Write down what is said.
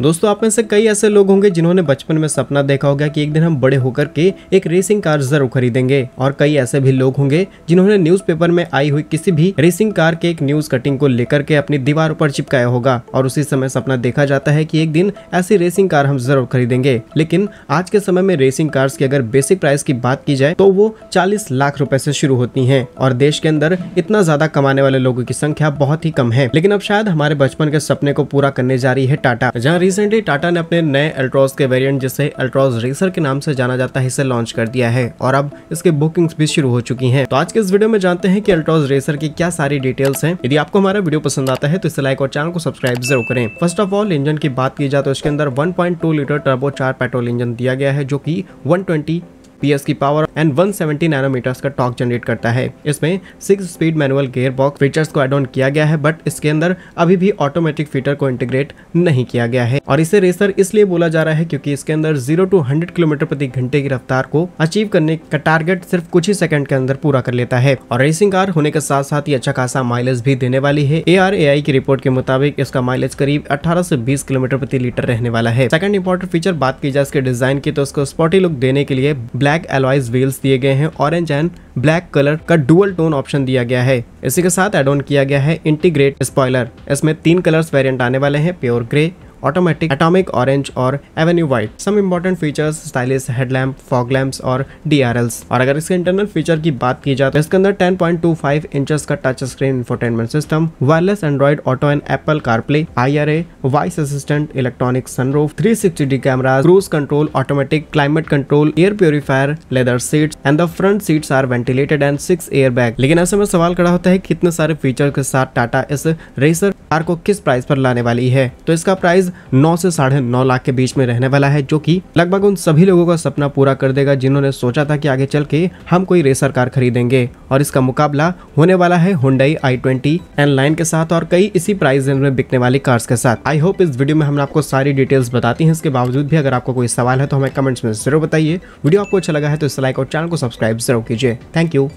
दोस्तों आप में से कई ऐसे लोग होंगे जिन्होंने बचपन में सपना देखा होगा कि एक दिन हम बड़े होकर के एक रेसिंग कार जरूर खरीदेंगे और कई ऐसे भी लोग होंगे जिन्होंने न्यूज़पेपर में आई हुई किसी भी रेसिंग कार के एक न्यूज कटिंग को लेकर के अपनी दीवार पर चिपकाया होगा और उसी समय सपना देखा जाता है की एक दिन ऐसी रेसिंग कार हम जरूर खरीदेंगे लेकिन आज के समय में रेसिंग कार की अगर बेसिक प्राइस की बात की जाए तो वो चालीस लाख रूपए ऐसी शुरू होती है और देश के अंदर इतना ज्यादा कमाने वाले लोगों की संख्या बहुत ही कम है लेकिन अब शायद हमारे बचपन के सपने को पूरा करने जा रही है टाटा जहाँ रिसेंटली टाटा ने अपने नए अल्ट्रॉज के वेरिएंट जिसे अल्ट्रॉज रेसर के नाम से जाना जाता है इसे लॉन्च कर दिया है और अब इसके बुकिंग्स भी शुरू हो चुकी हैं तो आज के इस वीडियो में जानते हैं कि अल्ट्रॉज रेसर की क्या सारी डिटेल्स हैं यदि आपको हमारा वीडियो पसंद आता है तो इसे लाइक और चैनल को सब्सक्राइब जरूर करें फर्स्ट ऑफ ऑल इंजन की बात की जाए तो इसके अंदर वन लीटर टर्बो चार पेट्रोल इंजन दिया गया है जो की वन एफपीएस की पावर एंड 170 नैनोमीटर्स का टॉक जनरेट करता है इसमें six speed manual gear box features को एड ऑन किया गया है बट इसके अंदर अभी भी ऑटोमेटिक फीचर को इंटीग्रेट नहीं किया गया है और इसे रेसर इसलिए बोला जा रहा है क्योंकि इसके अंदर जीरो टू हंड्रेड किलोमीटर प्रति घंटे की रफ्तार को अचीव करने का टारगेट सिर्फ कुछ ही सेकंड के अंदर पूरा कर लेता है और रेसिंग कार होने के साथ साथ ही अच्छा खासा माइलेज भी देने वाली है ए की रिपोर्ट के मुताबिक इसका माइलेज करीब अठारह से बीस किलोमीटर प्रति लीटर रहने वाला है सेकंड इम्पोर्टेंट फीचर बात की जाए इसके डिजाइन की तो इसको स्पॉटी लुक देने के लिए ब्लैक ब्लैक एलॉइज व्हील्स दिए गए हैं ऑरेंज एंड ब्लैक कलर का डुअल टोन ऑप्शन दिया गया है इसी के साथ एड ऑन किया गया है इंटीग्रेट स्पॉयलर इसमें तीन कलर्स वेरिएंट आने वाले हैं pure grey automatic atomic orange और avenue white some important features stylish headlamp fog lamps और डीआरएल्स और अगर इसके इंटरनल फीचर की बात की जाए तो इसके अंदर 10.25 इंचेस का touch screen infotainment system wireless Android auto and Apple CarPlay a voice assistant electronic sunroof 360 camera cruise control automatic climate control air purifier leather seat and the front seats are ventilated and six air bag लेकिन ऐसे में सवाल खड़ा होता है कितने सारे feature के साथ टाटा इस रेसर कार को किस प्राइस पर लाने वाली है तो इसका प्राइस नौ से साढ़े नौ लाख के बीच में रहने वाला है जो कि लगभग उन सभी लोगों का सपना पूरा कर देगा जिन्होंने सोचा था कि आगे चल के हम कोई रेसर कार खरीदेंगे और इसका मुकाबला होने वाला है Hyundai i twenty N line के साथ और कई इसी प्राइस रेंज में बिकने वाली कार्स के साथ आई होप इस वीडियो में हम आपको सारी डिटेल्स बताती है इसके बावजूद भी अगर आपको कोई सवाल है तो हमें कमेंट्स में जरूर बताइए वीडियो आपको अच्छा लगा है तो इस लाइक और चैनल को सब्सक्राइब जरूर कीजिए थैंक यू